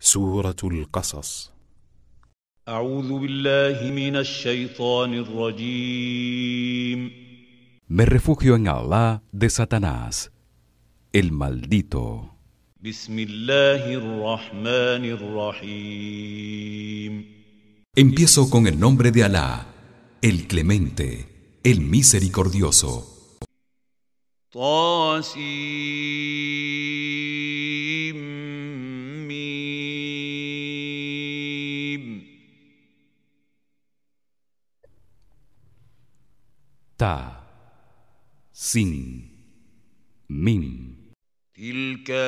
Suratul القصص أعوذ Billahi من الشيطان الرجيم Me refugio en Allah de Satanás, el maldito. بسم Empiezo con el nombre de Allah, el clemente, el misericordioso. طاسيم Ta Sin Min Tilka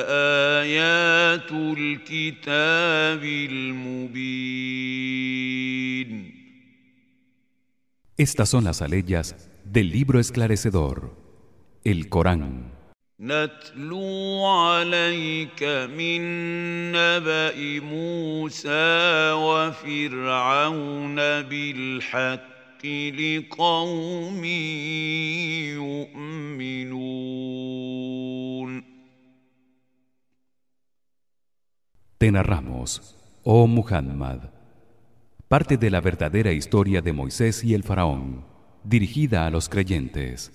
ayatul kitabil mubin Estas son las aleyas del libro esclarecedor el Corán Natlu alayka min naba'i Musa wa Fir'auna bil haqq te narramos, oh Muhammad, parte de la verdadera historia de Moisés y el faraón, dirigida a los creyentes.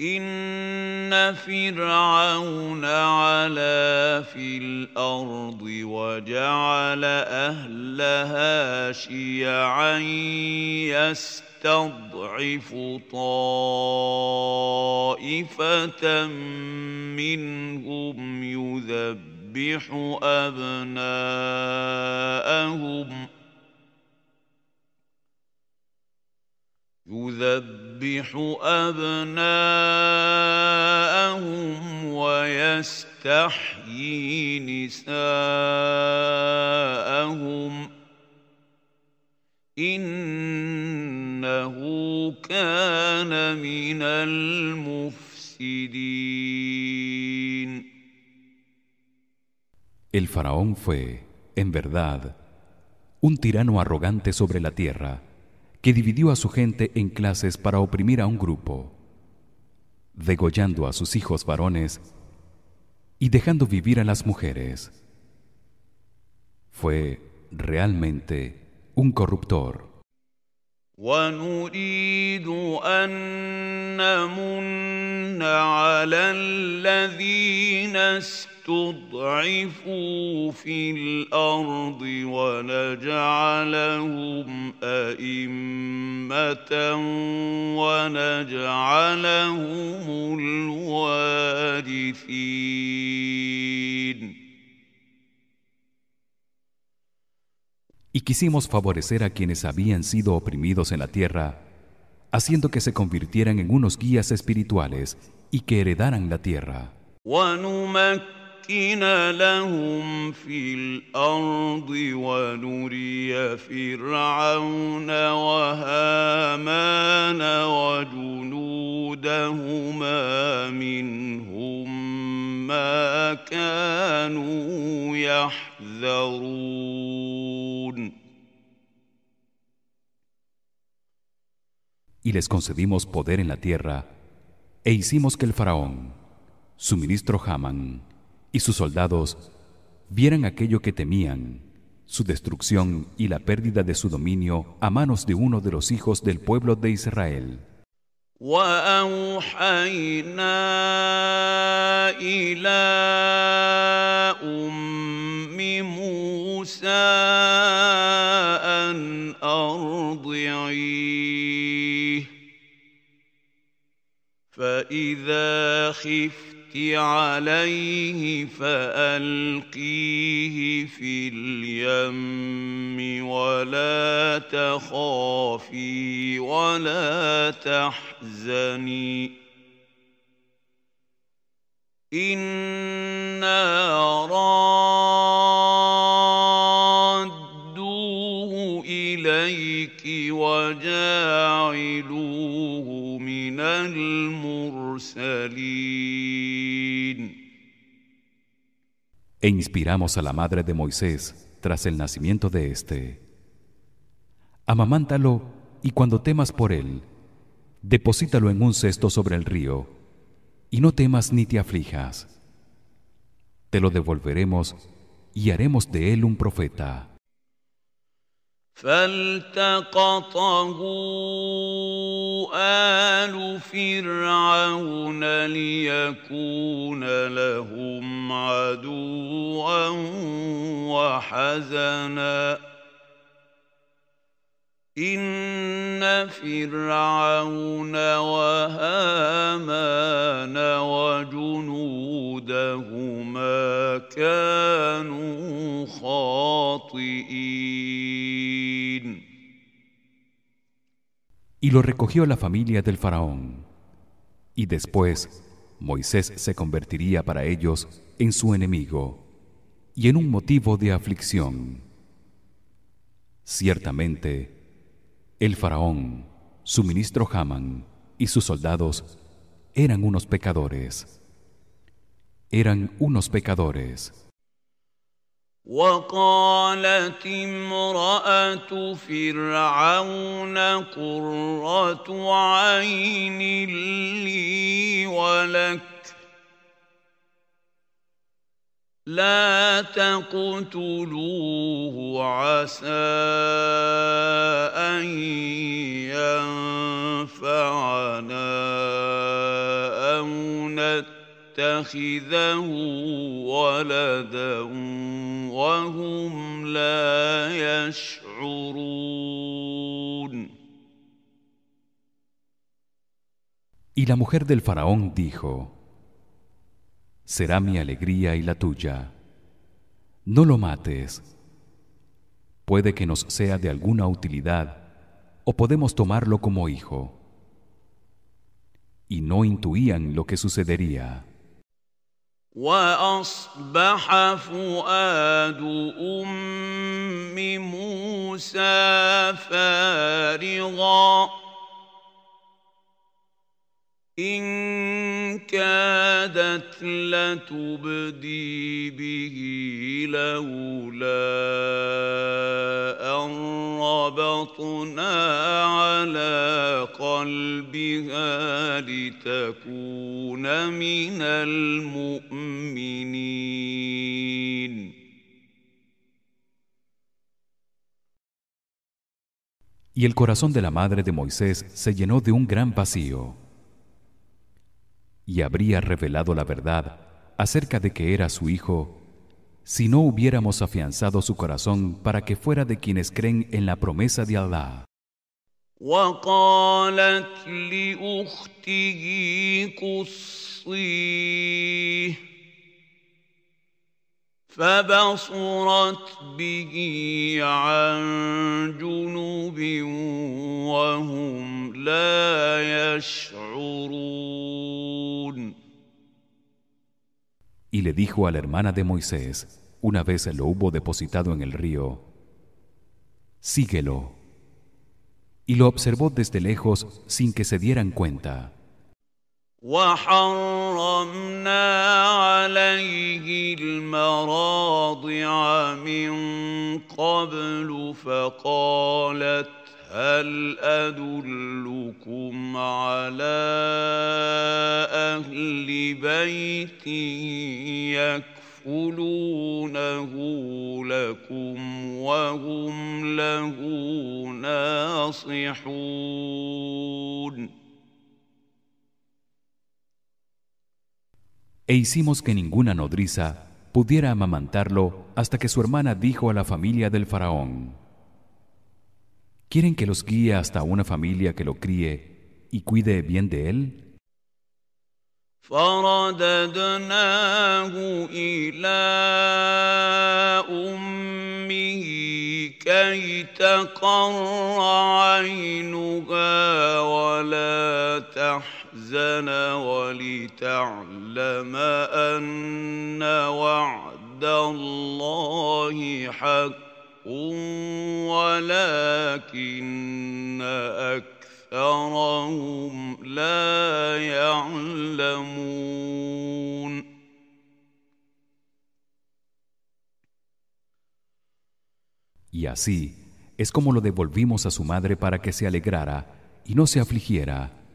إن فرعون علا في الأرض وجعل أهلها شيعا يستضعف طائفة منهم يذبح أبناءهم ۖ يذبح أبناءهم ويستحيي نساءهم إنه كان من المفسدين El faraón fue, en verdad, un tirano arrogante sobre la tierra que dividió a su gente en clases para oprimir a un grupo, degollando a sus hijos varones y dejando vivir a las mujeres. Fue realmente un corruptor. Y quisimos favorecer a quienes habían sido oprimidos en la tierra, haciendo que se convirtieran en unos guías espirituales y que heredaran la tierra. ونمكن لهم في الأرض ونري فرعون وهامان وجنودهما منهم ما كانوا يحذرون Y les concedimos poder en la tierra e hicimos que el faraón, su ministro Haman, y sus soldados vieran aquello que temían su destrucción y la pérdida de su dominio a manos de uno de los hijos del pueblo de Israel. ائت عليه فألقيه في اليم ولا تخافي ولا تحزني إنا رادوه إليك وجاعلوه E inspiramos a la madre de Moisés tras el nacimiento de éste. Amamántalo y cuando temas por él, deposítalo en un cesto sobre el río y no temas ni te aflijas. Te lo devolveremos y haremos de él un profeta. فالتقطه آل فرعون ليكون لهم عدوا وحزناً Y lo recogió la familia del faraón. Y después Moisés se convertiría para ellos en su enemigo y en un motivo de aflicción. Ciertamente, el faraón, su ministro Haman y sus soldados eran unos pecadores. Eran unos pecadores. لا تقتلوه عسى ان ينفعنا او نتخذه ولدا وهم لا يشعرون Y la mujer del faraón dijo, será mi alegría y la tuya. No lo mates. Puede que nos sea de alguna utilidad o podemos tomarlo como hijo. Y no intuían lo que sucedería. إن كادت لتبدي به لولا أن ربطنا على قلبها لتكون من المؤمنين Y el corazón de la madre de Moisés se llenó de un gran vacío. y habría revelado la verdad acerca de que era su hijo si no hubiéramos afianzado su corazón para que fuera de quienes creen en la promesa de Allah y le dijo a la hermana de Moisés, una vez lo hubo depositado en el río, síguelo. Y lo observó desde lejos sin que se dieran cuenta. وحرمنا عليه المراضع من قبل فقالت هل أدلكم على أهل بيت يكفلونه لكم وهم له ناصحون e hicimos que ninguna nodriza pudiera amamantarlo hasta que su hermana dijo a la familia del faraón ¿Quieren que los guíe hasta una familia que lo críe y cuide bien de él? Y así es como lo devolvimos a su madre para que se alegrara y no se afligiera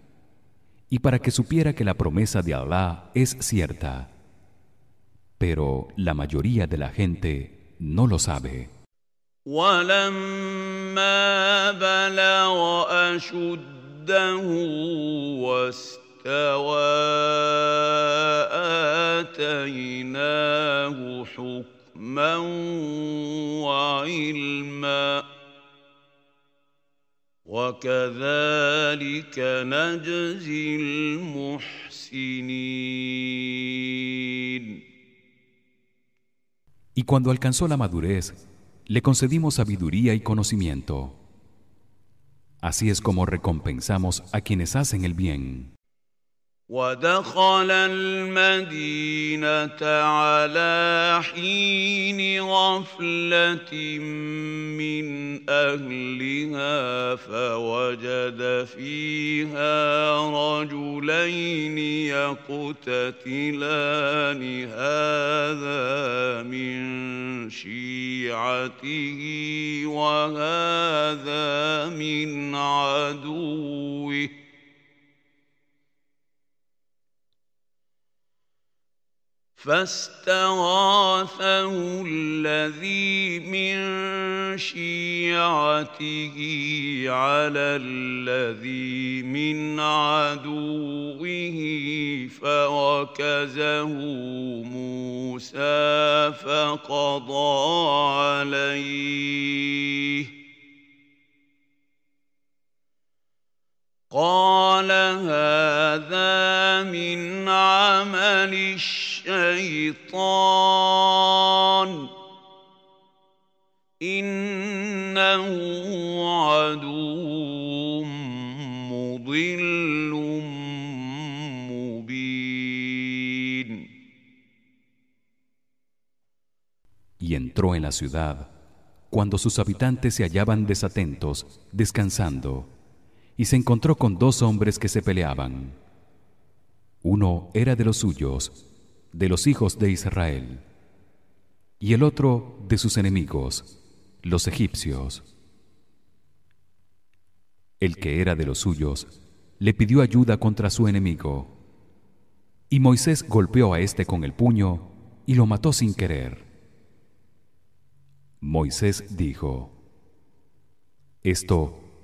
y para que supiera que la promesa de Allah es cierta. Pero la mayoría de la gente no lo sabe. Y cuando alcanzó la madurez, le concedimos sabiduría y conocimiento. Así es como recompensamos a quienes hacen el bien. ودخل المدينه على حين غفله من اهلها فوجد فيها رجلين يقتتلان هذا من شيعته وهذا من عدوه فاستغاثه الذي من شيعته على الذي من عدوه فوكزه موسى فقضى عليه Y entró en la ciudad cuando sus habitantes se hallaban desatentos, descansando y se encontró con dos hombres que se peleaban. Uno era de los suyos, de los hijos de Israel, y el otro de sus enemigos, los egipcios. El que era de los suyos le pidió ayuda contra su enemigo, y Moisés golpeó a este con el puño y lo mató sin querer. Moisés dijo: Esto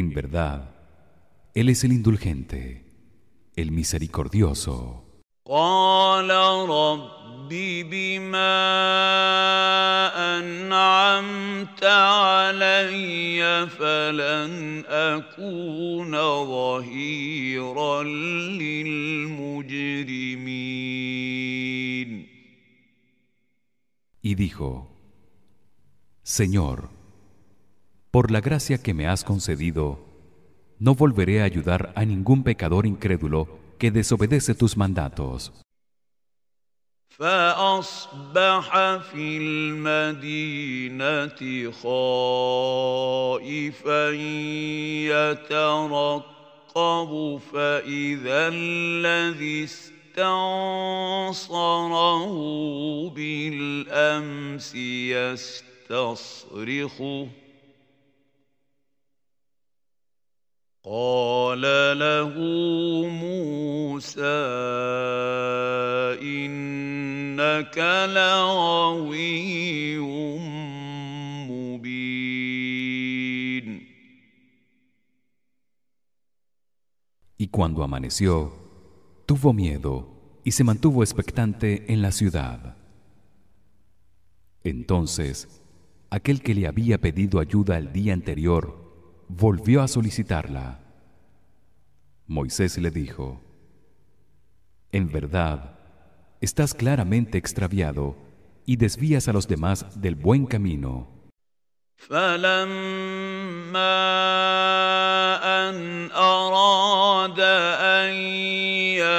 En verdad, Él es el indulgente, el misericordioso. Qala Rabbi bima an'amta alayya falan akuna zahiran lil mujrimin. Y dijo, Señor, por la gracia que me has concedido no volveré a ayudar a ningún pecador incrédulo que desobedece tus mandatos Y cuando amaneció, tuvo miedo y se mantuvo expectante en la ciudad. Entonces, aquel que le había pedido ayuda el día anterior volvió a solicitarla Moisés le dijo En verdad estás claramente extraviado y desvías a los demás del buen camino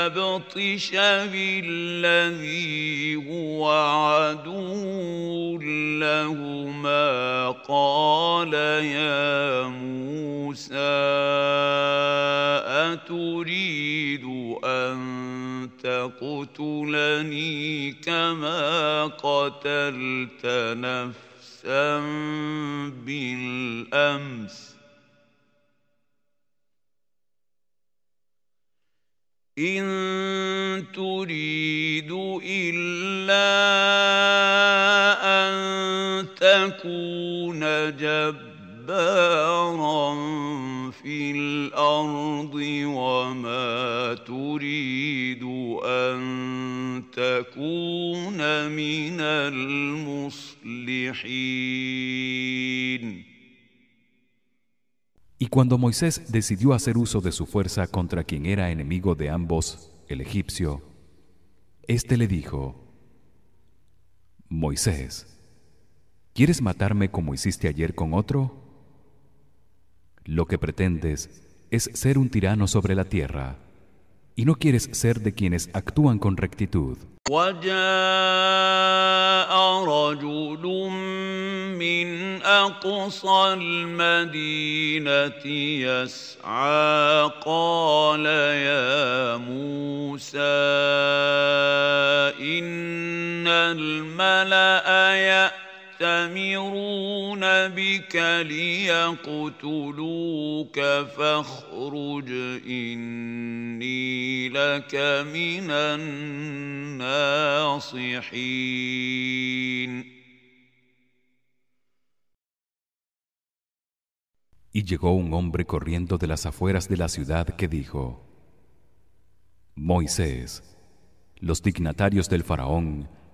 يبطش بالذي هو عدو لهما قال يا موسى أتريد أن تقتلني كما قتلت نفسا بالأمس إن تريد إلا أن تكون جبارا في الأرض وما تريد أن تكون من المصلحين Y cuando Moisés decidió hacer uso de su fuerza contra quien era enemigo de ambos, el egipcio, éste le dijo: Moisés, ¿quieres matarme como hiciste ayer con otro? Lo que pretendes es ser un tirano sobre la tierra y no quieres ser de quienes actúan con rectitud. وَجَاءَ رَجُلٌ من أَقْصَى الْمَدِينَةِ يَسْعَى قَالَ يَا مُوسَى إِنَّ الملأ يأتي y llegó un hombre corriendo de las afueras de la ciudad que dijo, Moisés, los dignatarios del faraón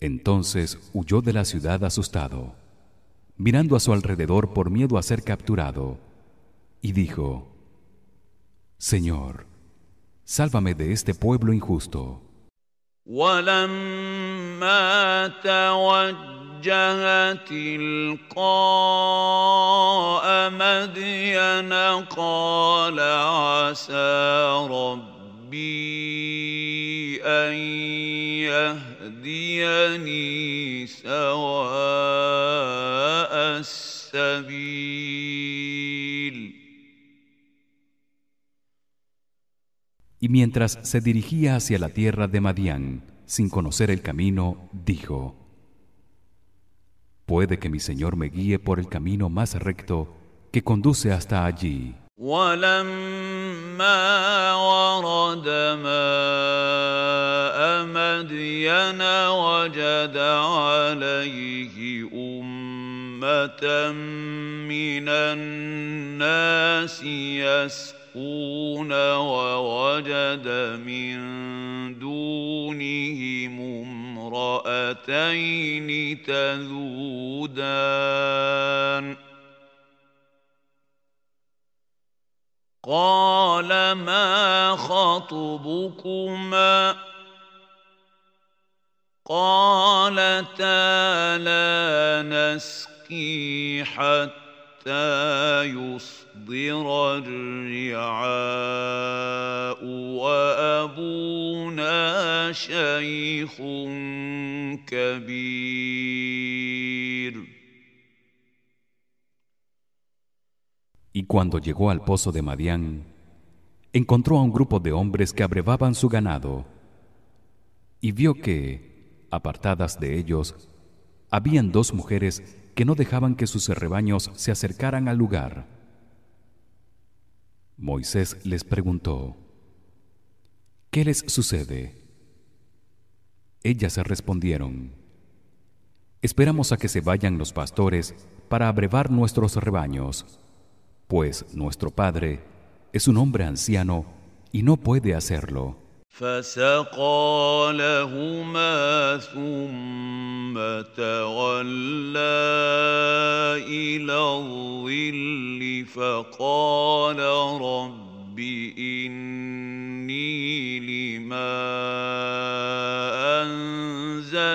Entonces huyó de la ciudad asustado, mirando a su alrededor por miedo a ser capturado, y dijo: Señor, sálvame de este pueblo injusto. Y mientras se dirigía hacia la tierra de Madián, sin conocer el camino, dijo, Puede que mi Señor me guíe por el camino más recto que conduce hasta allí. ما ورد ماء مدين وجد عليه أمة من الناس يسقون ووجد من دونهم امرأتين تذودان ۖ قال ما خطبكما قالتا لا نسكي حتى يصدر الرعاء وابونا شيخ كبير Y cuando llegó al pozo de Madián, encontró a un grupo de hombres que abrevaban su ganado y vio que, apartadas de ellos, habían dos mujeres que no dejaban que sus rebaños se acercaran al lugar. Moisés les preguntó: ¿Qué les sucede? Ellas respondieron: Esperamos a que se vayan los pastores para abrevar nuestros rebaños pues nuestro padre es un hombre anciano y no puede hacerlo.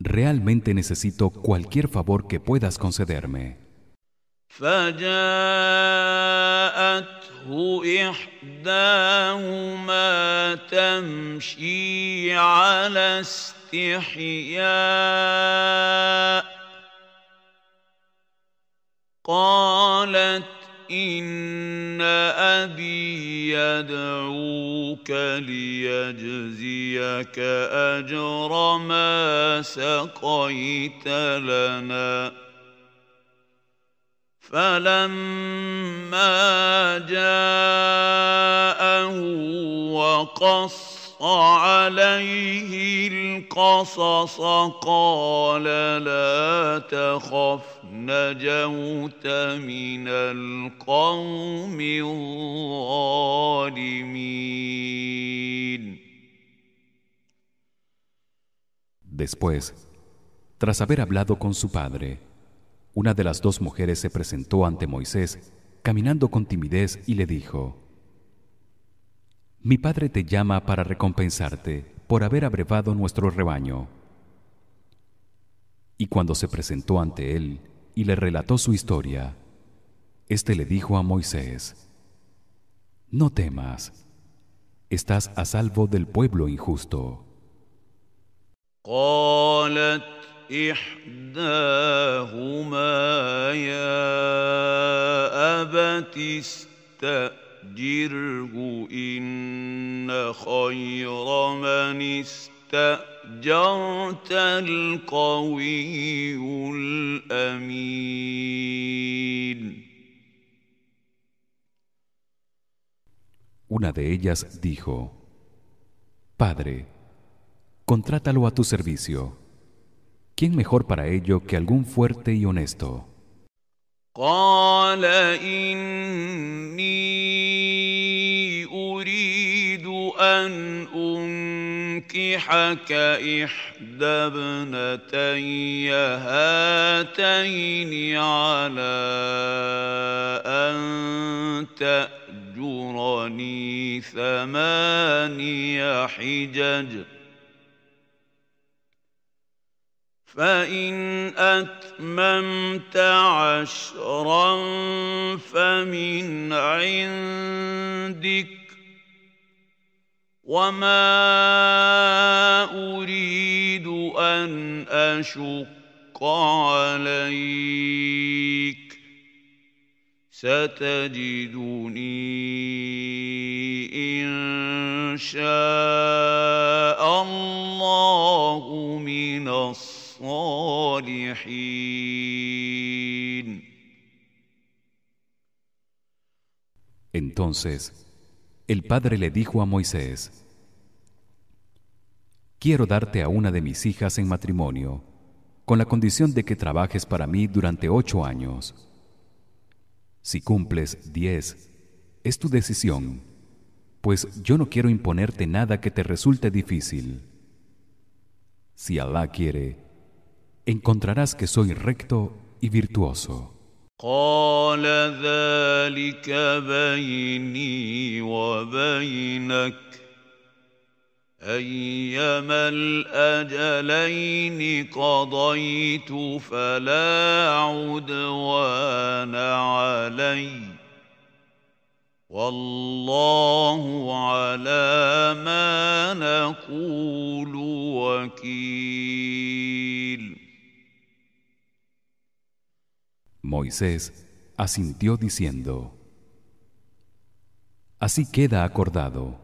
realmente necesito cualquier favor que puedas concederme. إن أبي يدعوك ليجزيك أجر ما سقيت لنا فلما جاءه وقص Después, tras haber hablado con su padre, una de las dos mujeres se presentó ante Moisés, caminando con timidez y le dijo: mi padre te llama para recompensarte por haber abrevado nuestro rebaño. Y cuando se presentó ante él y le relató su historia, éste le dijo a Moisés: No temas, estás a salvo del pueblo injusto. Una de ellas dijo, Padre, contrátalo a tu servicio. ¿Quién mejor para ello que algún fuerte y honesto? أن أنكحك إحدى ابنتي هاتين على أن تأجرني ثماني حجج فإن أتممت عشرا فمن عندك وما أريد أن أشق عليك ستجدني إن شاء الله من الصالحين Entonces, El padre le dijo a Moisés: Quiero darte a una de mis hijas en matrimonio, con la condición de que trabajes para mí durante ocho años. Si cumples diez, es tu decisión, pues yo no quiero imponerte nada que te resulte difícil. Si Allah quiere, encontrarás que soy recto y virtuoso. قال ذلك بيني وبينك ايما الاجلين قضيت فلا عدوان علي والله على ما نقول وكيل Moisés asintió diciendo Así queda acordado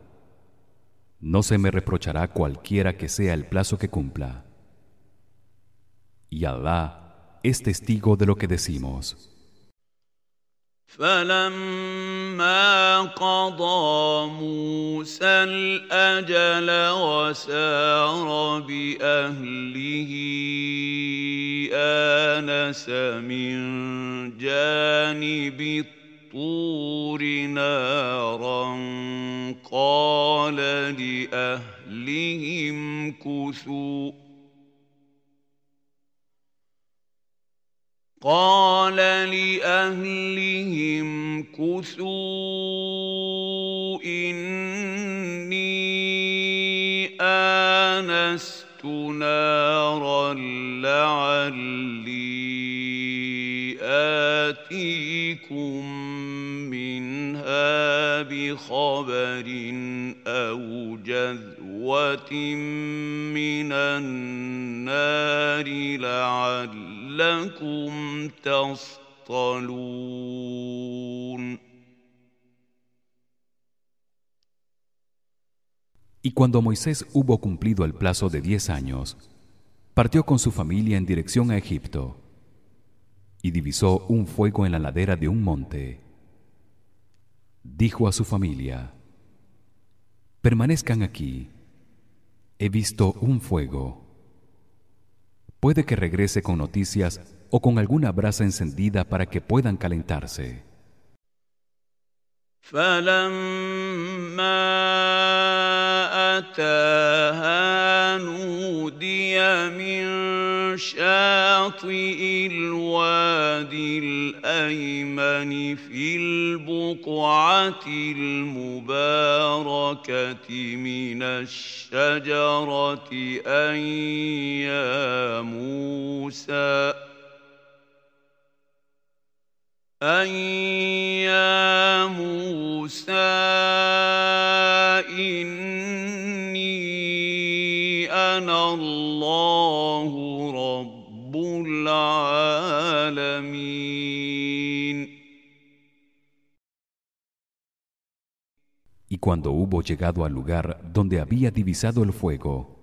no se me reprochará cualquiera que sea el plazo que cumpla y Alá es testigo de lo que decimos فلما قضى موسى الاجل وسار باهله انس من جانب الطور نارا قال لاهلهم كثوا قال لأهلهم كثوا إني آنست نارا لعلي آتيكم منها بخبر أو جذوة من النار لعلي Y cuando Moisés hubo cumplido el plazo de diez años, partió con su familia en dirección a Egipto y divisó un fuego en la ladera de un monte. Dijo a su familia, Permanezcan aquí, he visto un fuego. Puede que regrese con noticias o con alguna brasa encendida para que puedan calentarse. أتاها نودي من شاطئ الوادي الأيمن في البقعة المباركة من الشجرة أن يا موسى Y cuando hubo llegado al lugar donde había divisado el fuego,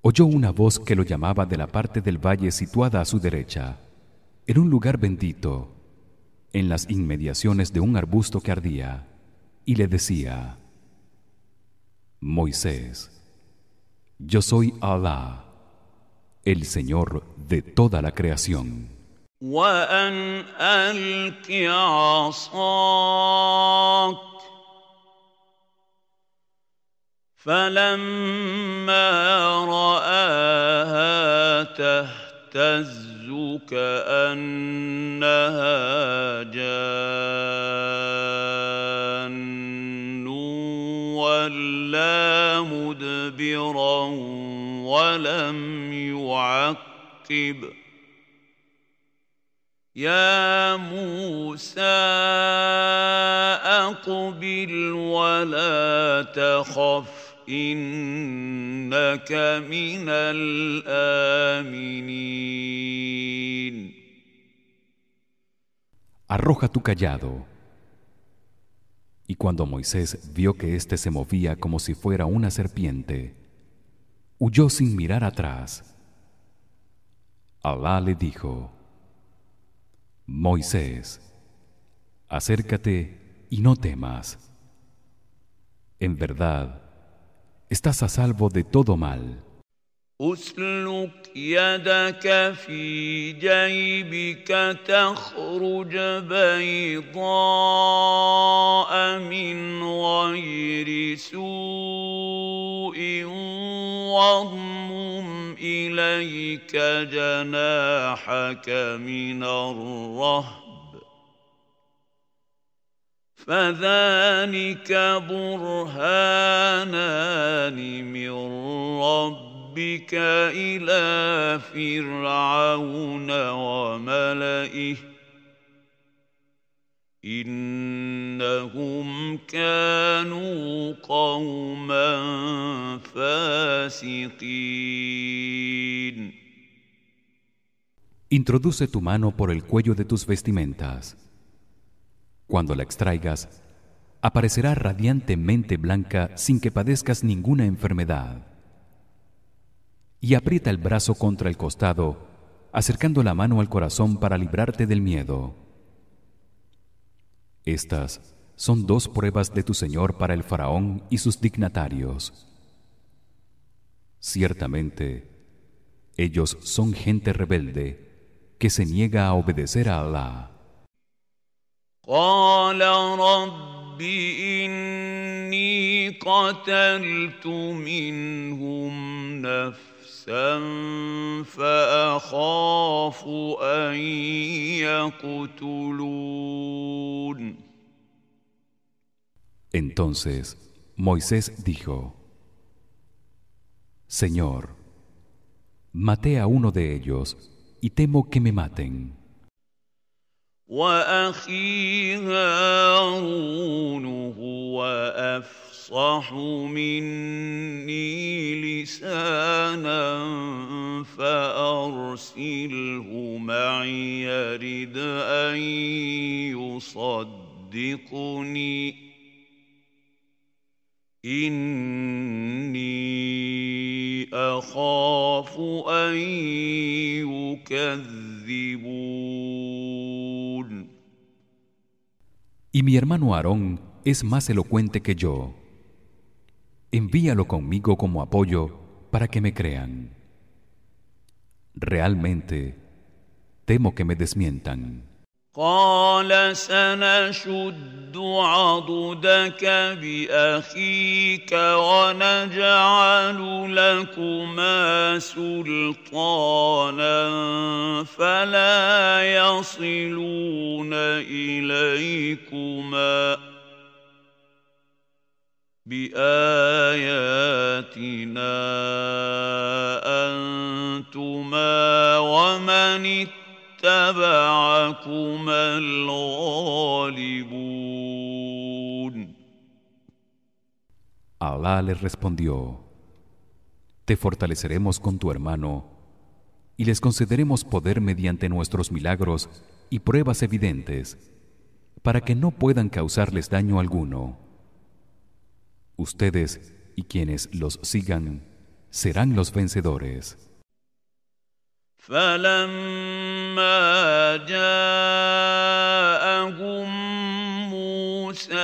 oyó una voz que lo llamaba de la parte del valle situada a su derecha, en un lugar bendito en las inmediaciones de un arbusto que ardía y le decía Moisés Yo soy Alá el Señor de toda la creación تحزك أنها جان ولا مدبرا ولم يعقب يا موسى أقبل ولا تخف Arroja tu callado. Y cuando Moisés vio que éste se movía como si fuera una serpiente, huyó sin mirar atrás. Alá le dijo, Moisés, acércate y no temas. En verdad, estás a salvo de todo mal. اسلك يدك في جيبك تخرج بيضاء من غير سوء واضمم اليك جناحك من الرهب فذلك برهانان من ربك إلى فرعون وملئه إنهم كانوا قوما فاسقين Introduce tu mano por el cuello de tus vestimentas Cuando la extraigas, aparecerá radiantemente blanca sin que padezcas ninguna enfermedad. Y aprieta el brazo contra el costado, acercando la mano al corazón para librarte del miedo. Estas son dos pruebas de tu Señor para el faraón y sus dignatarios. Ciertamente, ellos son gente rebelde que se niega a obedecer a Allah. قال رب قتلت منهم نفسا Entonces Moisés dijo Señor maté a uno de ellos y temo que me maten واخي هارون هو افصح مني لسانا فارسله معي يرد ان يصدقني إني أخاف أن يكذبون y mi hermano Aarón es más elocuente que yo. Envíalo conmigo como apoyo para que me crean. Realmente temo que me desmientan. قال سنشد عضدك باخيك ونجعل لكما سلطانا فلا يصلون اليكما باياتنا انتما ومن اتبعكما Alá les respondió Te fortaleceremos con tu hermano y les concederemos poder mediante nuestros milagros y pruebas evidentes para que no puedan causarles daño alguno Ustedes y quienes los sigan serán los vencedores فلما جاءهم موسى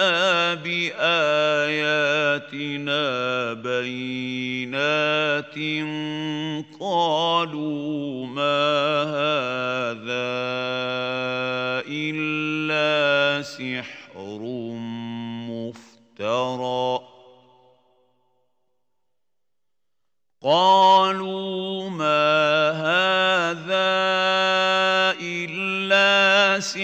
باياتنا بينات قالوا ما هذا الا سحر مفترى قالوا ما Y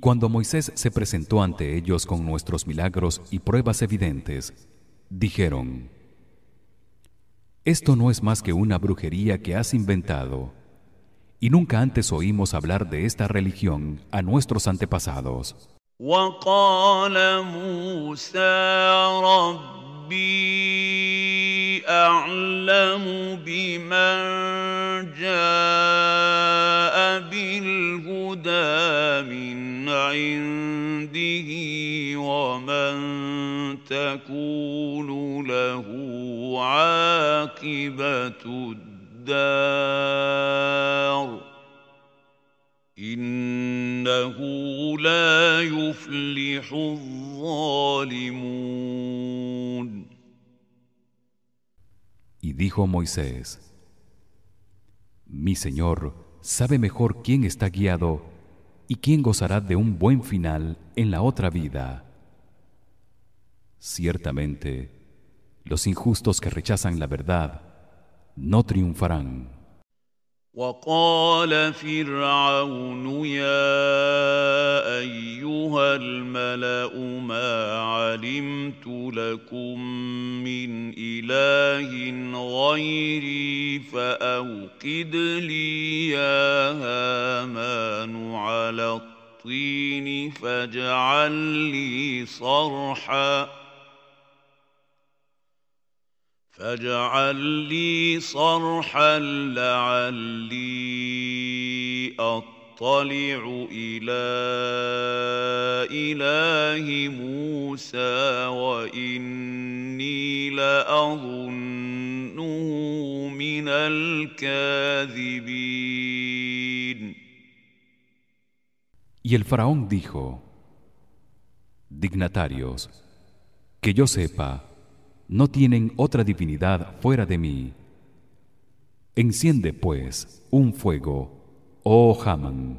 cuando Moisés se presentó ante ellos con nuestros milagros y pruebas evidentes, dijeron, esto no es más que una brujería que has inventado. Y nunca antes oímos hablar de esta religión a nuestros antepasados. بالهدى من عنده ومن تكون له عاقبة الدار إنه لا يفلح الظالمون Y dijo Moisés, Mi Señor, sabe mejor quién está guiado y quién gozará de un buen final en la otra vida. Ciertamente, los injustos que rechazan la verdad no triunfarán. وقال فرعون يا ايها الملا ما علمت لكم من اله غيري فاوقد لي يا هامان على الطين فاجعل لي صرحا فاجعل لي صرحا لعلي اطلع الى اله موسى واني لاظنه من الكاذبين Y el faraón dijo, Dignatarios, que yo sepa, no tienen otra divinidad fuera de mí enciende pues un fuego oh Haman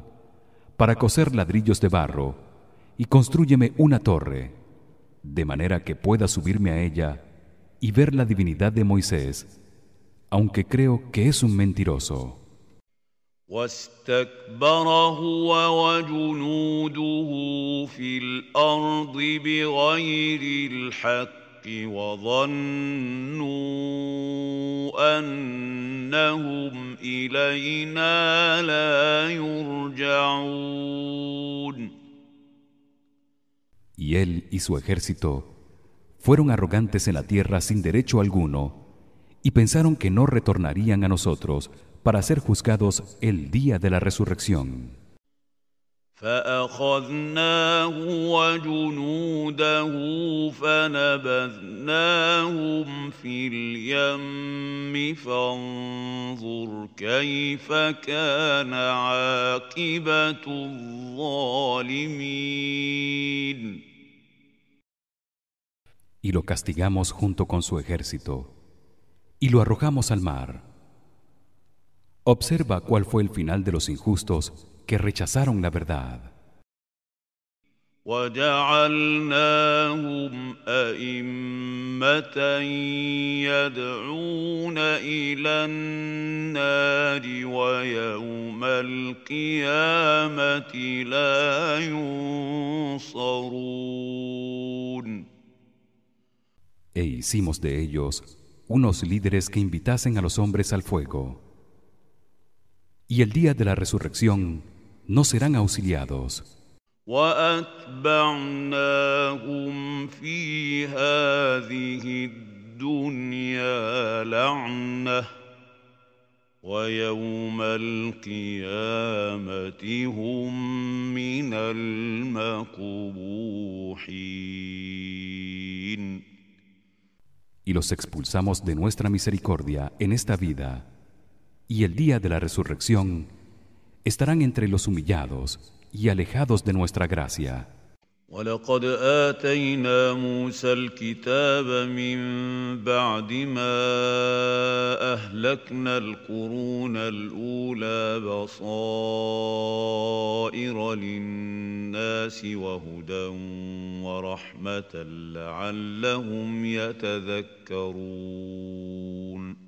para coser ladrillos de barro y constrúyeme una torre de manera que pueda subirme a ella y ver la divinidad de Moisés aunque creo que es un mentiroso y él y su ejército fueron arrogantes en la tierra sin derecho alguno y pensaron que no retornarían a nosotros para ser juzgados el día de la resurrección. فأخذناه وجنوده فنبذناهم في اليم فانظر كيف كان عاقبة الظالمين. Y lo castigamos junto con su ejército y lo arrojamos al mar. Observa cuál fue el final de los injustos que rechazaron la verdad. E hicimos de ellos unos líderes que invitasen a los hombres al fuego. Y el día de la resurrección no serán auxiliados. Y los expulsamos de nuestra misericordia en esta vida y el día de la resurrección estarán entre los humillados y alejados de nuestra gracia. ولقد آتينا موسى الكتاب من بعد ما أهلكنا القرون الأولى بصائر للناس وهدى ورحمة لعلهم يتذكرون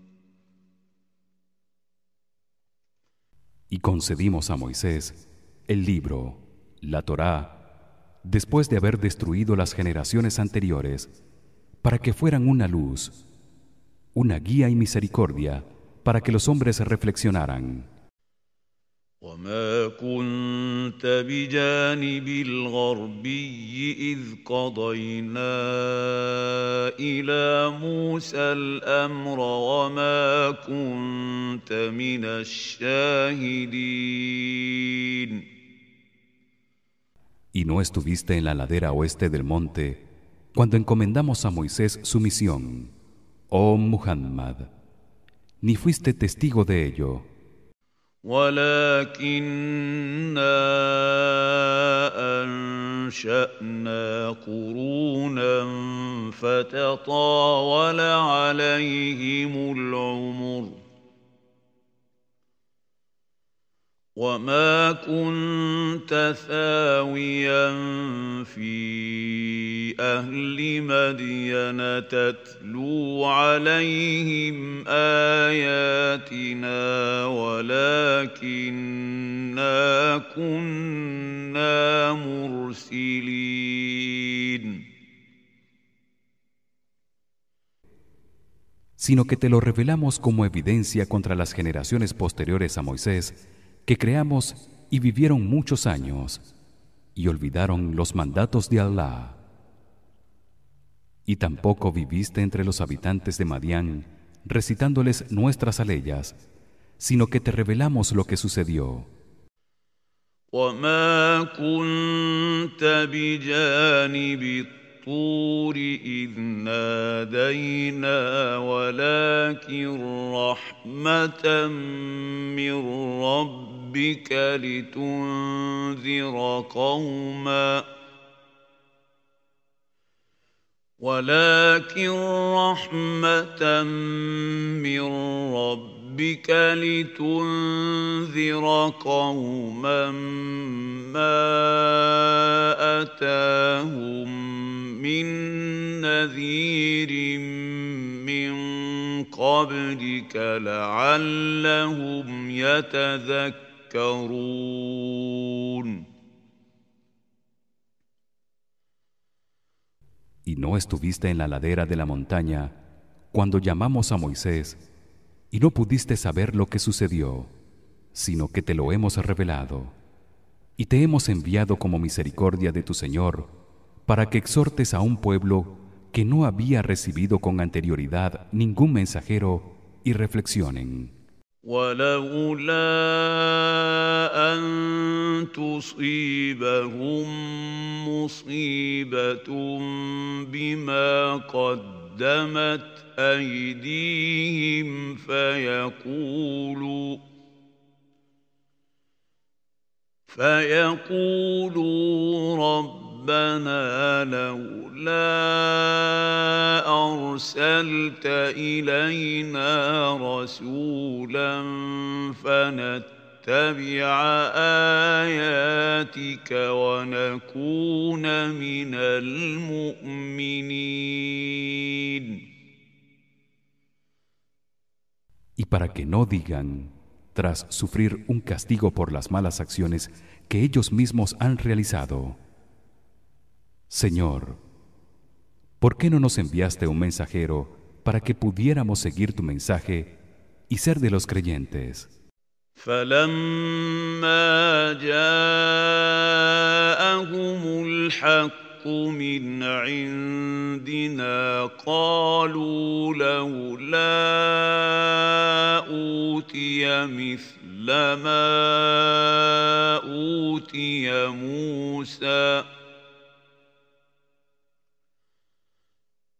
y concedimos a Moisés el libro, la Torá, después de haber destruido las generaciones anteriores, para que fueran una luz, una guía y misericordia para que los hombres reflexionaran. Y no estuviste en la ladera oeste del monte cuando encomendamos a Moisés su misión, oh Muhammad, ni fuiste testigo de ello. ولكنا انشانا قرونا فتطاول عليهم العمر وما كنت ثاويا في اهل مدين تتلو عليهم اياتنا ولكنا كنا مرسلين sino que te lo revelamos como evidencia contra las generaciones posteriores a Moisés que creamos y vivieron muchos años y olvidaron los mandatos de Allah. Y tampoco viviste entre los habitantes de Madián recitándoles nuestras aleyas, sino que te revelamos lo que sucedió. الطور إذ نادينا ولكن رحمة من ربك لتنذر قوما ولكن رحمة من ربك ربك لتنذر قوما ما أتاهم من نذير من قبلك لعلهم يتذكرون Y no estuviste en la ladera de la montaña cuando llamamos a Moisés y no pudiste saber lo que sucedió sino que te lo hemos revelado y te hemos enviado como misericordia de tu Señor para que exhortes a un pueblo que no había recibido con anterioridad ningún mensajero y reflexionen قدمت أيديهم فيقولوا فيقولوا ربنا لولا أرسلت إلينا رسولا فنت Y para que no digan, tras sufrir un castigo por las malas acciones que ellos mismos han realizado, Señor, ¿por qué no nos enviaste un mensajero para que pudiéramos seguir tu mensaje y ser de los creyentes? فلما جاءهم الحق من عندنا قالوا لولا اوتي مثل ما اوتي موسى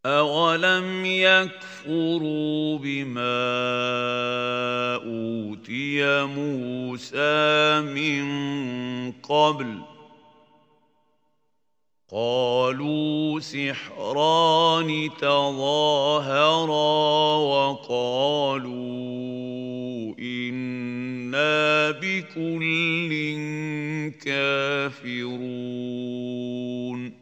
أَوَلَمْ يَكْفُرُوا بِمَا أُوتِيَ مُوسَىٰ مِن قَبْلُ قالوا سحران تظاهرا وقالوا انا بكل كافرون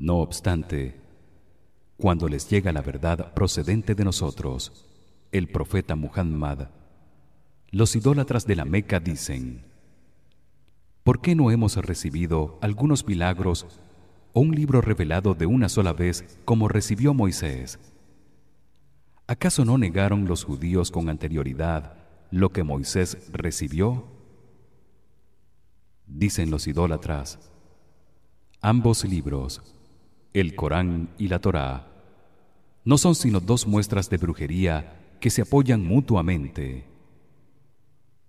No obstante, cuando les llega la verdad procedente de nosotros, el profeta Muhammad, los idólatras de la Meca dicen: ¿Por qué no hemos recibido algunos milagros o un libro revelado de una sola vez como recibió Moisés? ¿Acaso no negaron los judíos con anterioridad lo que Moisés recibió? Dicen los idólatras: Ambos libros el Corán y la Torá no son sino dos muestras de brujería que se apoyan mutuamente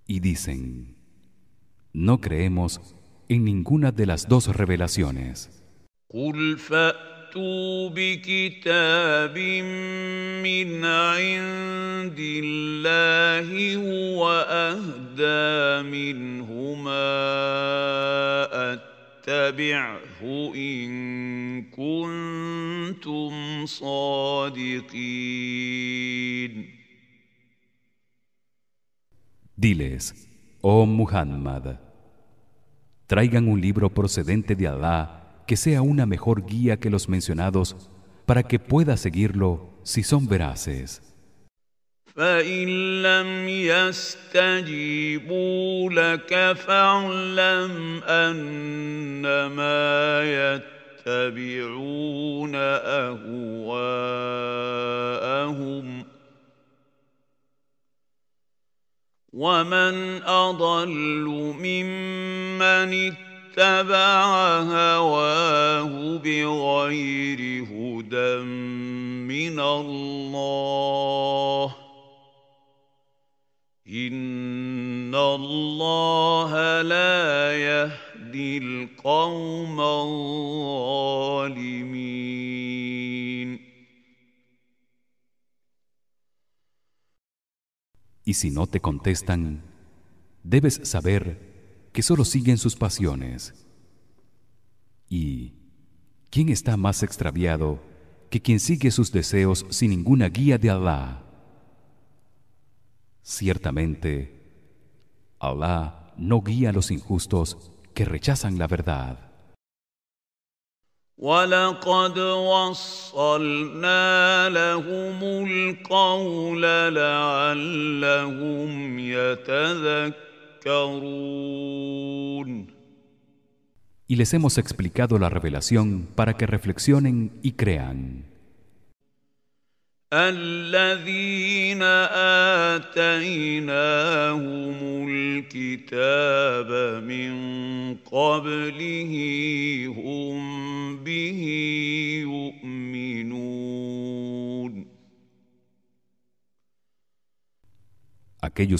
y dicen no creemos en ninguna de las dos revelaciones Diles, oh Muhammad, traigan un libro procedente de Allah que sea una mejor guía que los mencionados para que pueda seguirlo si son veraces. فإن لم يستجيبوا لك فاعلم أنما يتبعون أهواءهم ومن أضل ممن اتبع هواه بغير هدى من الله Y si no te contestan, debes saber que solo siguen sus pasiones. Y ¿quién está más extraviado que quien sigue sus deseos sin ninguna guía de Allah? Ciertamente Allah no guía a los injustos que rechazan la verdad. Y les hemos explicado la revelación para que reflexionen y crean. Aquellos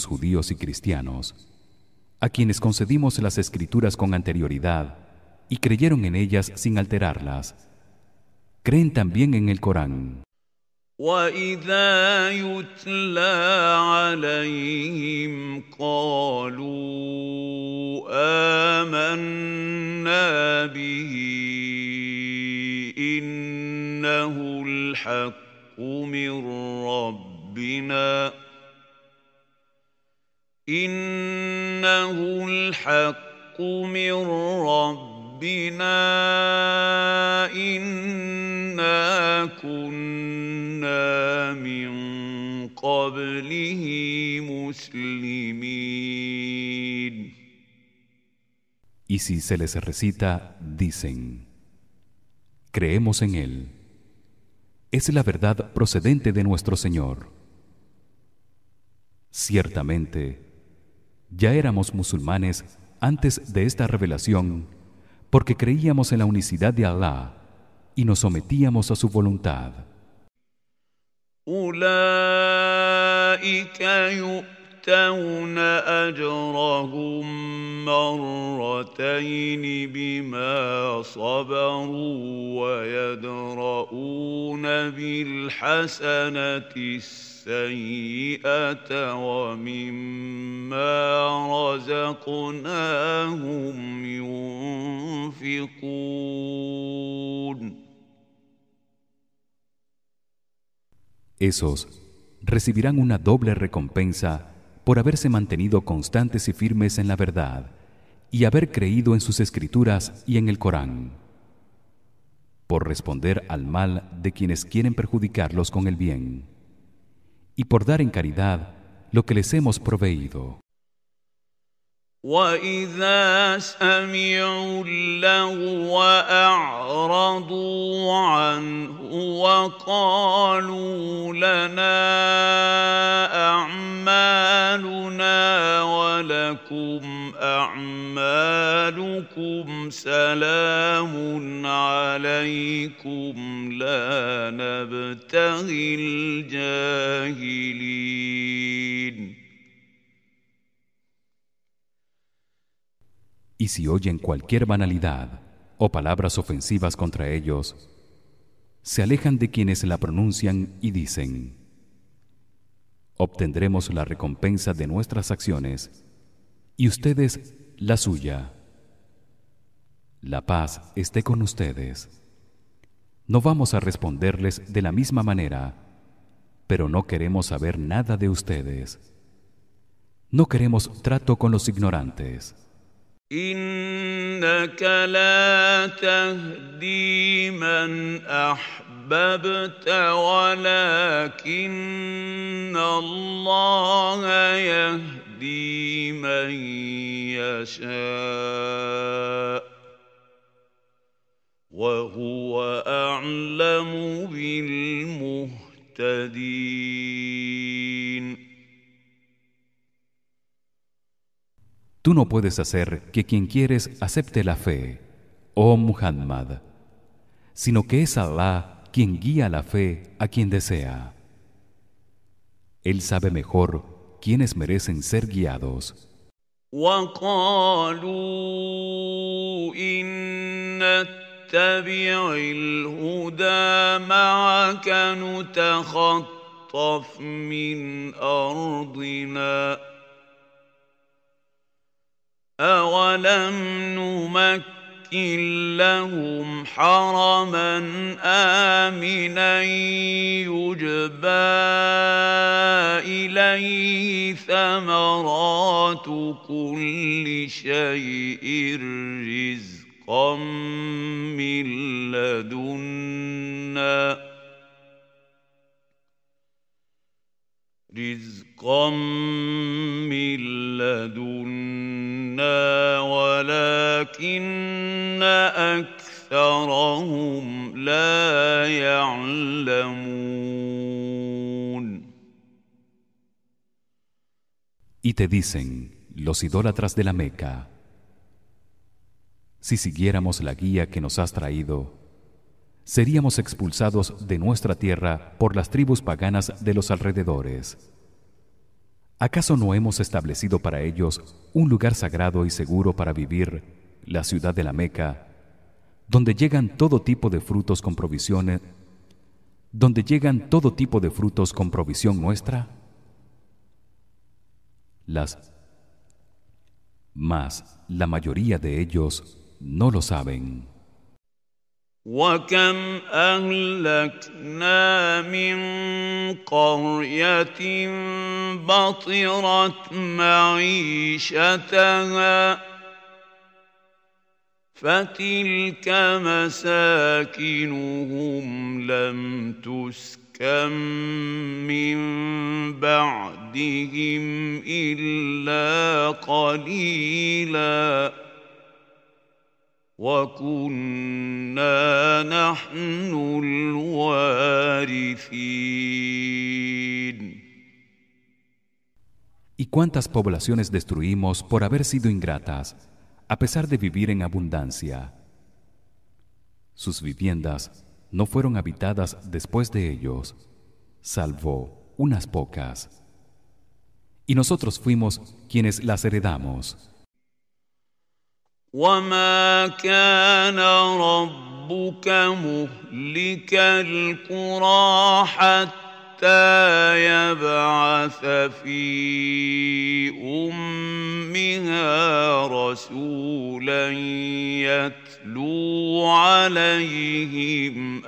judíos y cristianos a quienes concedimos las escrituras con anterioridad y creyeron en ellas sin alterarlas creen también en el Corán واذا يتلى عليهم قالوا امنا به انه الحق من ربنا انه الحق من ربنا Y si se les recita, dicen, creemos en Él. Es la verdad procedente de nuestro Señor. Ciertamente, ya éramos musulmanes antes de esta revelación porque creíamos en la unicidad de Allah y nos sometíamos a su voluntad. يؤتون أجرهم مرتين بما صبروا ويدرؤون بالحسنة السيئة ومما رزقناهم ينفقون Esos recibirán una doble recompensa por haberse mantenido constantes y firmes en la verdad y haber creído en sus escrituras y en el Corán por responder al mal de quienes quieren perjudicarlos con el bien y por dar en caridad lo que les hemos proveído واذا سمعوا اللغو اعرضوا عنه وقالوا لنا اعمالنا ولكم اعمالكم سلام عليكم لا نبتغي الجاهلين y si oyen cualquier banalidad o palabras ofensivas contra ellos se alejan de quienes la pronuncian y dicen obtendremos la recompensa de nuestras acciones y ustedes la suya la paz esté con ustedes no vamos a responderles de la misma manera pero no queremos saber nada de ustedes no queremos trato con los ignorantes انك لا تهدي من احببت ولكن الله يهدي من يشاء وهو اعلم بالمهتدين Tú no puedes hacer que quien quieres acepte la fe, oh Muhammad, sino que es Allah quien guía la fe a quien desea. Él sabe mejor quienes merecen ser guiados. أولم نمكن لهم حرما آمنا يجبى إليه ثمرات كل شيء رزقا من لدنا Y te dicen los idólatras de la Meca Si siguiéramos la guía que nos has traído seríamos expulsados de nuestra tierra por las tribus paganas de los alrededores. ¿Acaso no hemos establecido para ellos un lugar sagrado y seguro para vivir, la ciudad de la Meca, donde llegan todo tipo de frutos con provisiones, donde llegan todo tipo de frutos con provisión nuestra? Las más la mayoría de ellos no lo saben. وكم اهلكنا من قريه بطرت معيشتها فتلك مساكنهم لم تسكن من بعدهم الا قليلاً ¿Y cuántas poblaciones destruimos por haber sido ingratas, a pesar de vivir en abundancia? Sus viviendas no fueron habitadas después de ellos, salvo unas pocas. Y nosotros fuimos quienes las heredamos. وما كان ربك مهلك القرى حتى يبعث في امها رسولا يتلو عليهم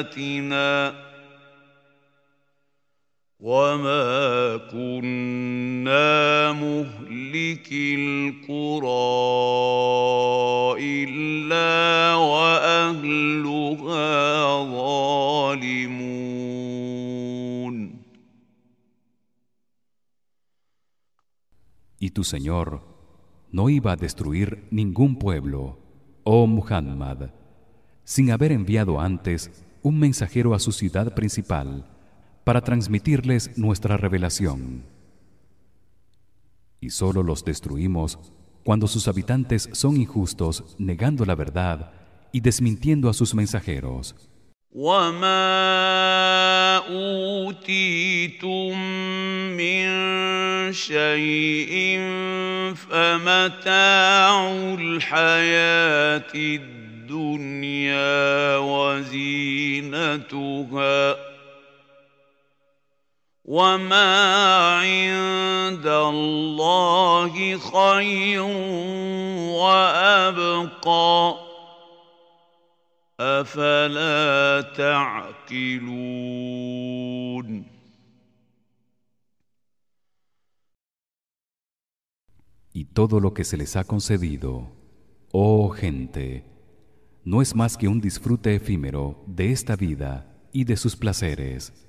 اياتنا Y tu Señor no iba a destruir ningún pueblo, oh Muhammad, sin haber enviado antes un mensajero a su ciudad principal, para transmitirles nuestra revelación. Y solo los destruimos cuando sus habitantes son injustos, negando la verdad y desmintiendo a sus mensajeros. Y todo lo que se les ha concedido, oh gente, no es más que un disfrute efímero de esta vida y de sus placeres.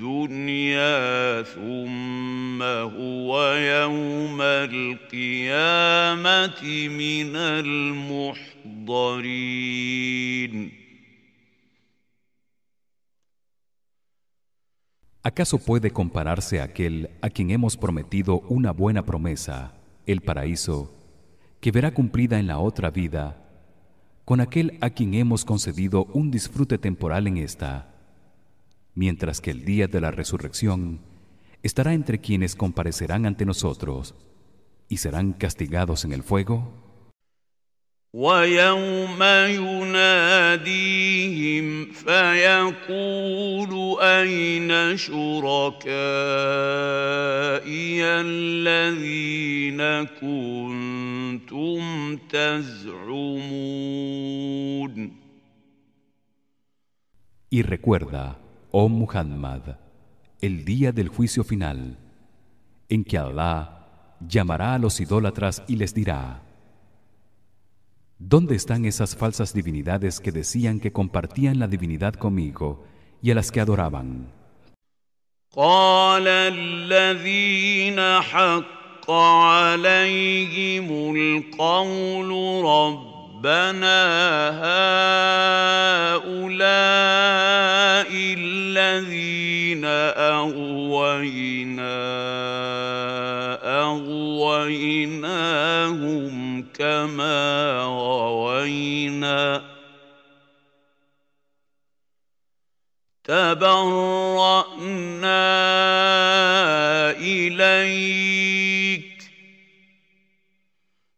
¿Acaso puede compararse aquel a quien hemos prometido una buena promesa, el paraíso, que verá cumplida en la otra vida, con aquel a quien hemos concedido un disfrute temporal en esta? mientras que el día de la resurrección estará entre quienes comparecerán ante nosotros y serán castigados en el fuego Y recuerda Oh Muhammad, el día del juicio final, en que Allah llamará a los idólatras y les dirá: ¿Dónde están esas falsas divinidades que decían que compartían la divinidad conmigo y a las que adoraban? ربنا هؤلاء الذين أغوينا أغويناهم كما غوينا تبرأنا إليك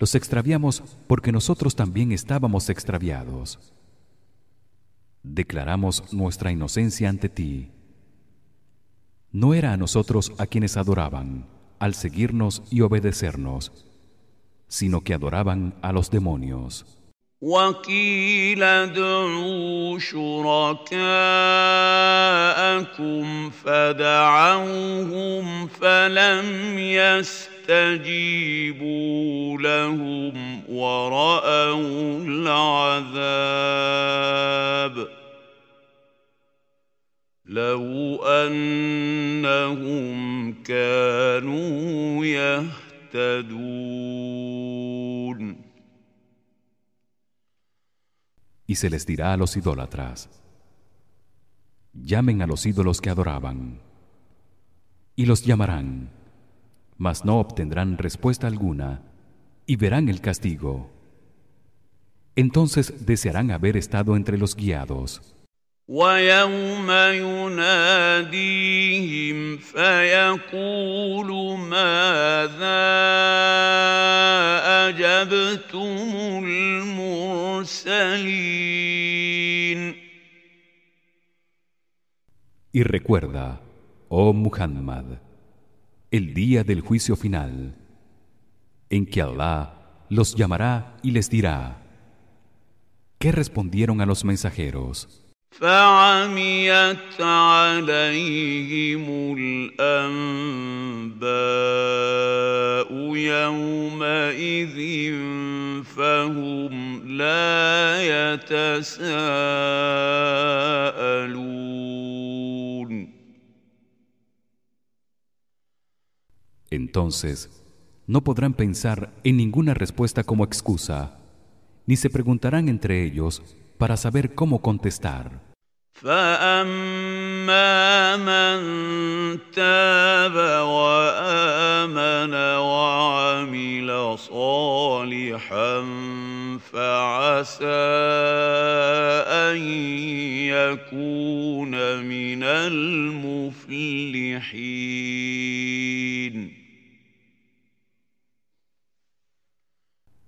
los extraviamos porque nosotros también estábamos extraviados declaramos nuestra inocencia ante ti no era a nosotros a quienes adoraban al seguirnos y obedecernos sino que adoraban a los demonios يستجيبوا لهم ورأوا العذاب لو أنهم كانوا يهتدون Y se les dirá a los idólatras, llamen a los ídolos que adoraban, y los llamarán. mas no obtendrán respuesta alguna y verán el castigo entonces desearán haber estado entre los guiados Y recuerda, oh Muhammad, el día del juicio final en que Allah los llamará y les dirá ¿Qué respondieron a los mensajeros? entonces no podrán pensar en ninguna respuesta como excusa ni se preguntarán entre ellos para saber cómo contestar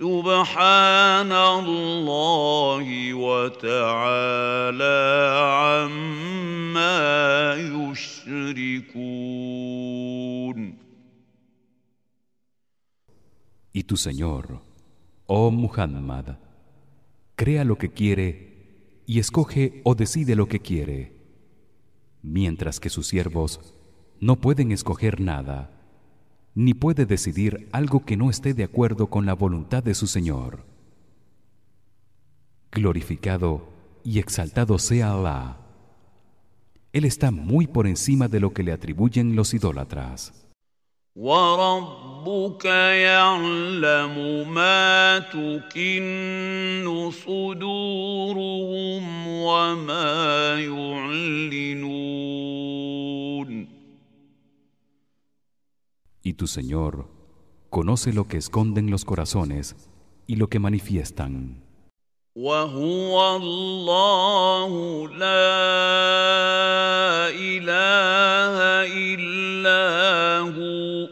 wa amma yushrikun. Y tu Señor, oh Muhammad, crea lo que quiere y escoge o decide lo que quiere, mientras que sus siervos no pueden escoger nada ni puede decidir algo que no esté de acuerdo con la voluntad de su Señor. Glorificado y exaltado sea Alá. Él está muy por encima de lo que le atribuyen los idólatras y tu señor conoce lo que esconden los corazones y lo que manifiestan wa huwa allahu la ilaha illa hu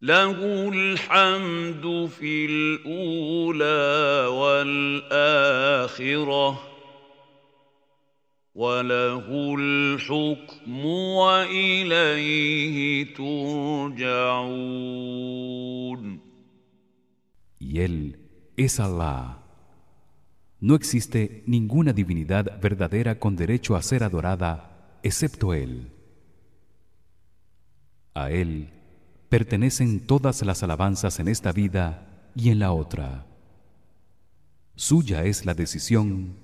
lahu alhamdu fil ula wal akhirah y él es Allah. No existe ninguna divinidad verdadera con derecho a ser adorada excepto él. A él pertenecen todas las alabanzas en esta vida y en la otra. Suya es la decisión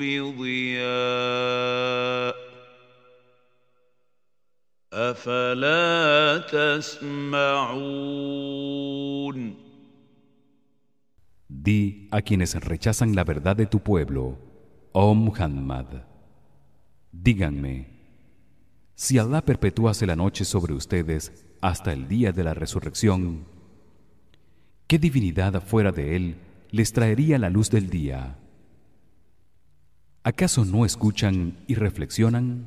Di a quienes rechazan la verdad de tu pueblo, oh Muhammad, díganme, si Allah perpetuase la noche sobre ustedes hasta el día de la resurrección, ¿qué divinidad fuera de él les traería la luz del día? ¿Acaso no escuchan y reflexionan?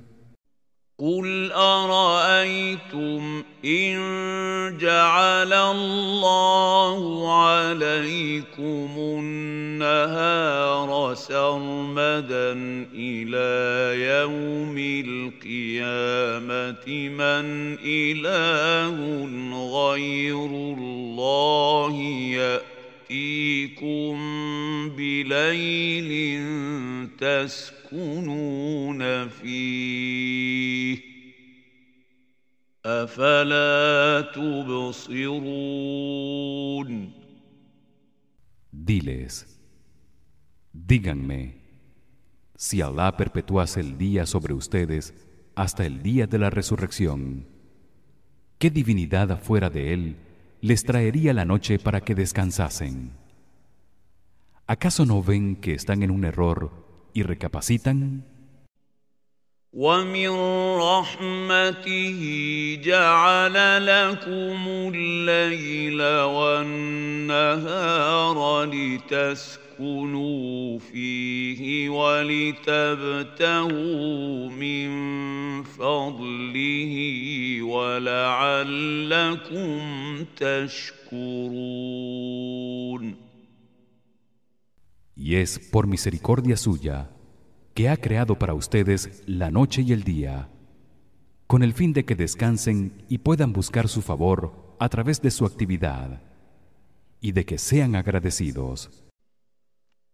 قل أرأيتم إن جعل الله عليكم النهار سرمدا إلى يوم القيامة من إله غير الله يأتي Diles, díganme, si Alá perpetuase el día sobre ustedes hasta el día de la resurrección, ¿qué divinidad afuera de él les traería la noche para que descansasen acaso no ven que están en un error y recapacitan y es por misericordia suya que ha creado para ustedes la noche y el día, con el fin de que descansen y puedan buscar su favor a través de su actividad, y de que sean agradecidos.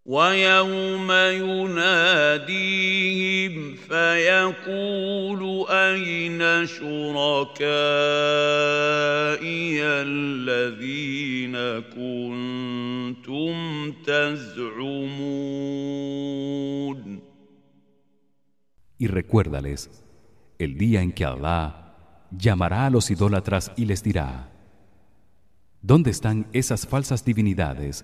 أين الذين كنتم تزعمون Y recuérdales el día en que Allah llamará a los idólatras y les dirá ¿Dónde están esas falsas divinidades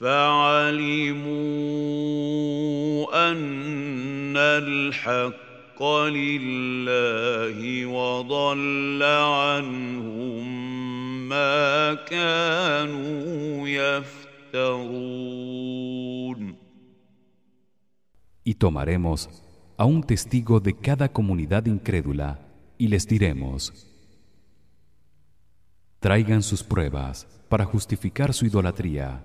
Y tomaremos a un testigo de cada comunidad incrédula y les diremos Traigan sus pruebas para justificar su idolatría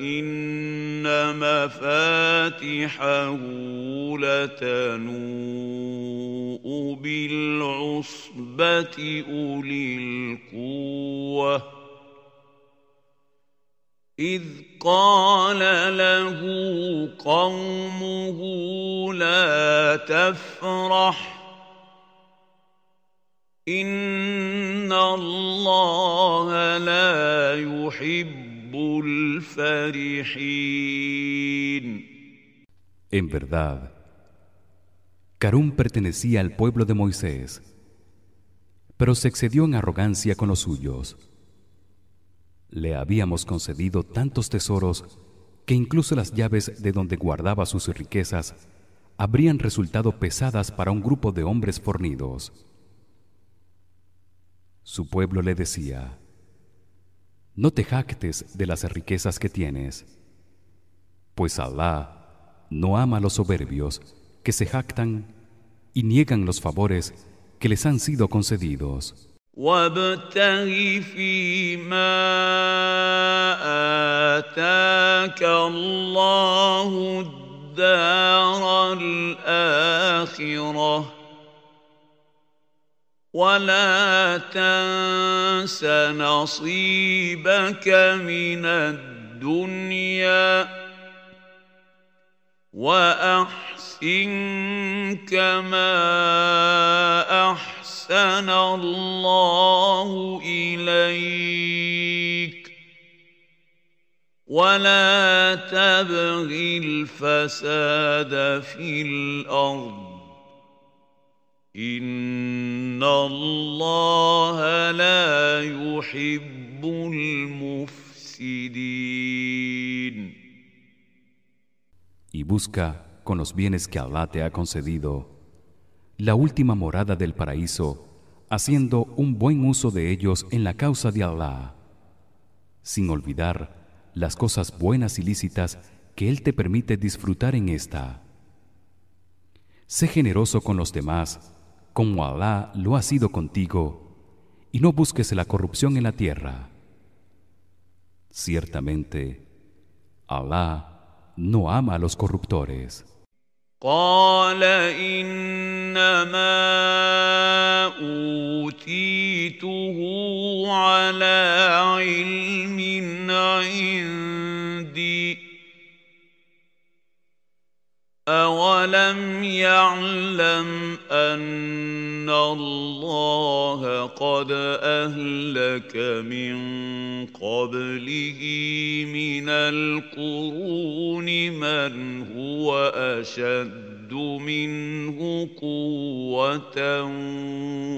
إن مفاتحه لتنوء بالعصبة أولي القوة إذ قال له قومه لا تفرح إن الله لا يحب En verdad, Carún pertenecía al pueblo de Moisés, pero se excedió en arrogancia con los suyos. Le habíamos concedido tantos tesoros que incluso las llaves de donde guardaba sus riquezas habrían resultado pesadas para un grupo de hombres fornidos. Su pueblo le decía: no te jactes de las riquezas que tienes pues Alá no ama a los soberbios que se jactan y niegan los favores que les han sido concedidos ولا تنس نصيبك من الدنيا واحسن كما احسن الله اليك ولا تبغ الفساد في الارض Y busca con los bienes que Allah te ha concedido la última morada del paraíso haciendo un buen uso de ellos en la causa de Allah sin olvidar las cosas buenas y lícitas que él te permite disfrutar en esta sé generoso con los demás como Alá lo ha sido contigo y no busques la corrupción en la tierra ciertamente Alá no ama a los corruptores أولم يعلم أن الله قد أهلك من قبله من القرون من هو أشد منه قوة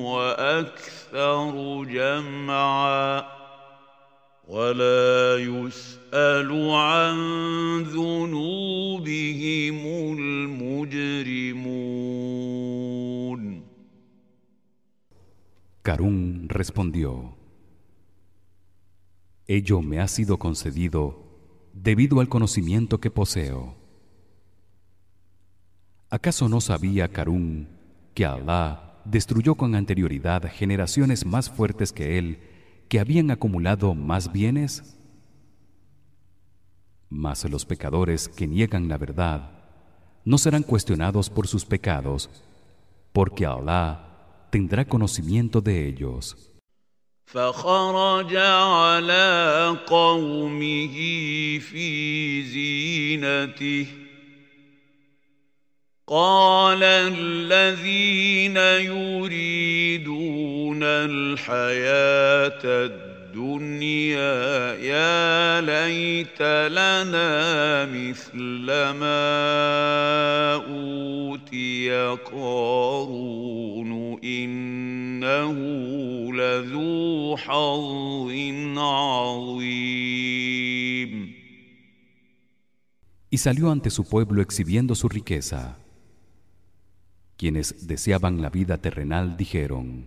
وأكثر جمعا ولا يسأل عن ذنوب Karun respondió Ello me ha sido concedido debido al conocimiento que poseo. ¿Acaso no sabía Karun que Allah destruyó con anterioridad generaciones más fuertes que él que habían acumulado más bienes? Mas los pecadores que niegan la verdad no serán cuestionados por sus pecados, porque Allah tendrá conocimiento de ellos Fakharaja ala qawmi fi zinati qala alladhina yuriduna al hayata y salió ante su pueblo exhibiendo su riqueza. Quienes deseaban la vida terrenal dijeron,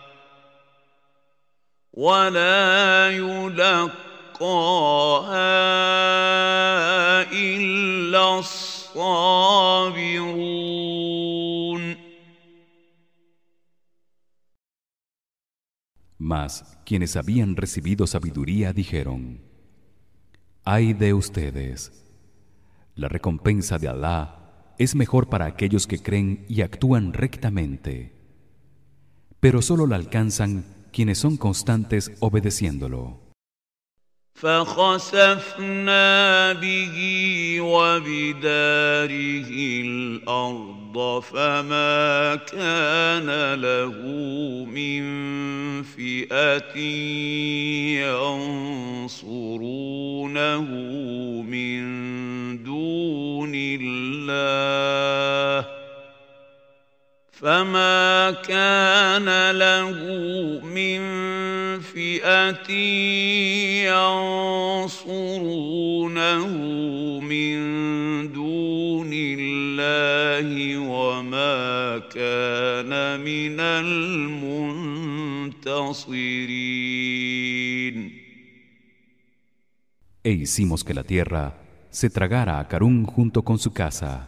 Mas quienes habían recibido sabiduría dijeron, Ay de ustedes, la recompensa de Alá es mejor para aquellos que creen y actúan rectamente, pero solo la alcanzan quienes son constantes obedeciéndolo. فخسفنا به وبداره الأرض فما كان له من فئة ينصرونه من دون الله فما كان له من فئه ينصرونه من دون الله وما كان من المنتصرين E hicimos que la tierra se tragara a Karun junto con su casa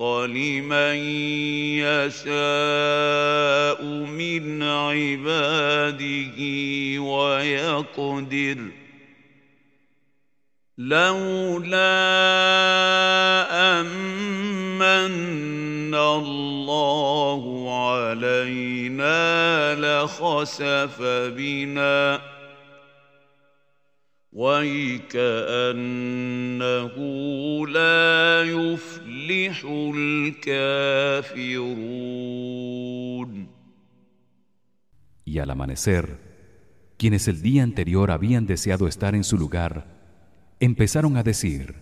الرزق لمن يشاء من عباده ويقدر لولا أمن الله علينا لخسف بنا Y al amanecer, quienes el día anterior habían deseado estar en su lugar, empezaron a decir,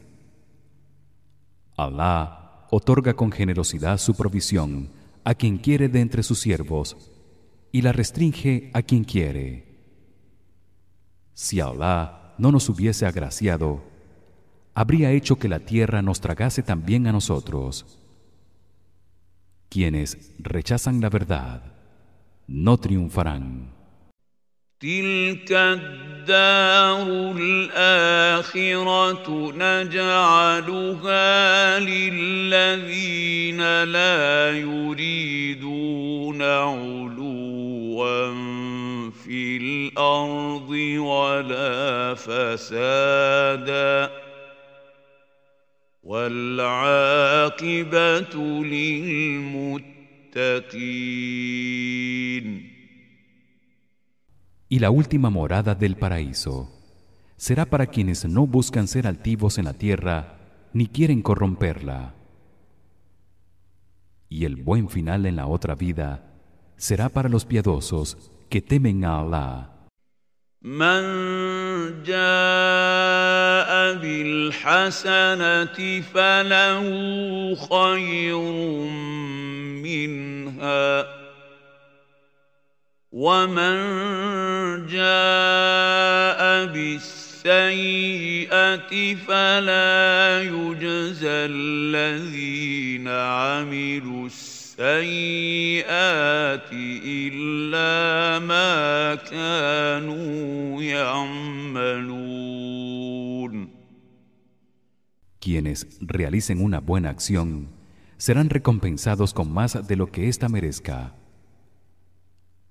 Alá otorga con generosidad su provisión a quien quiere de entre sus siervos y la restringe a quien quiere. Si Allah no nos hubiese agraciado habría hecho que la tierra nos tragase también a nosotros quienes rechazan la verdad no triunfarán y la última morada del paraíso será para quienes no buscan ser altivos en la tierra ni quieren corromperla. Y el buen final en la otra vida será para los piadosos que temen a من جاء بالحسنة فله خير منها ومن جاء بالسيئة فلا يجزى الذين عملوا السيئة Quienes realicen una buena acción serán recompensados con más de lo que ésta merezca.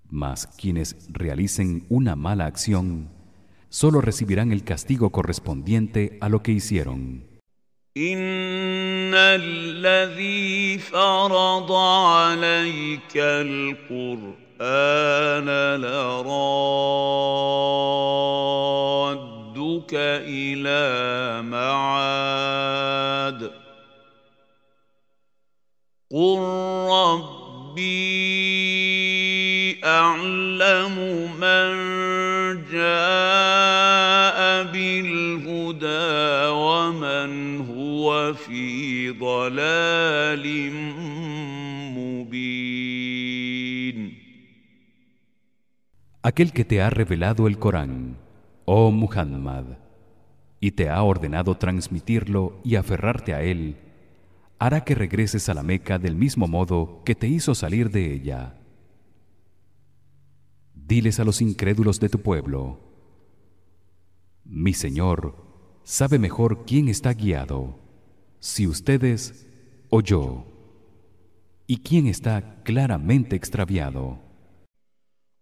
Mas quienes realicen una mala acción solo recibirán el castigo correspondiente a lo que hicieron. ان الذي فرض عليك القران لرادك الى معاد قل ربي اعلم من Aquel que te ha revelado el Corán, oh Muhammad, y te ha ordenado transmitirlo y aferrarte a él, hará que regreses a la Meca del mismo modo que te hizo salir de ella. Diles a los incrédulos de tu pueblo: Mi Señor sabe mejor quién está guiado si ustedes o yo y quién está claramente extraviado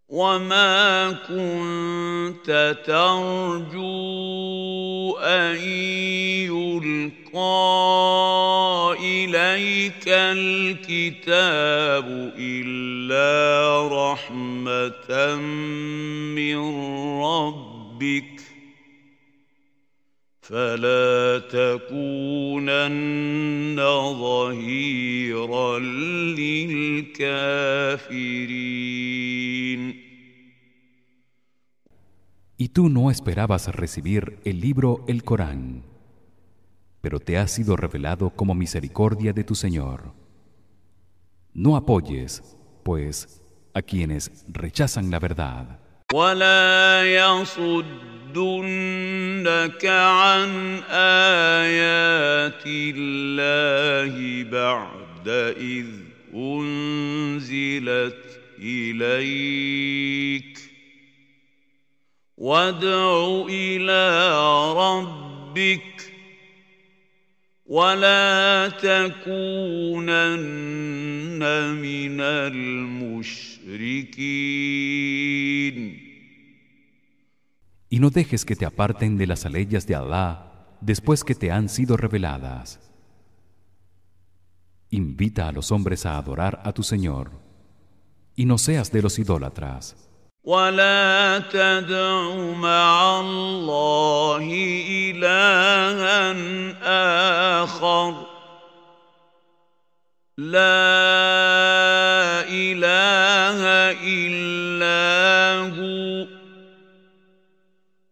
وَمَا كنت ترجو أن يلقى إليك الكتاب إلا رحمة من ربك y tú no esperabas recibir el libro el Corán, pero te ha sido revelado como misericordia de tu Señor. No apoyes, pues, a quienes rechazan la verdad. ولا يصدنك عن آيات الله بعد إذ أنزلت إليك وادع إلى ربك ولا تكونن من المشركين y no dejes que te aparten de las aleyas de Allah después que te han sido reveladas. Invita a los hombres a adorar a tu Señor y no seas de los idólatras.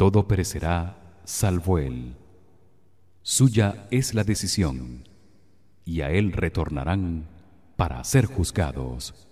todo perecerá salvo él suya es la decisión y a él retornarán para ser juzgados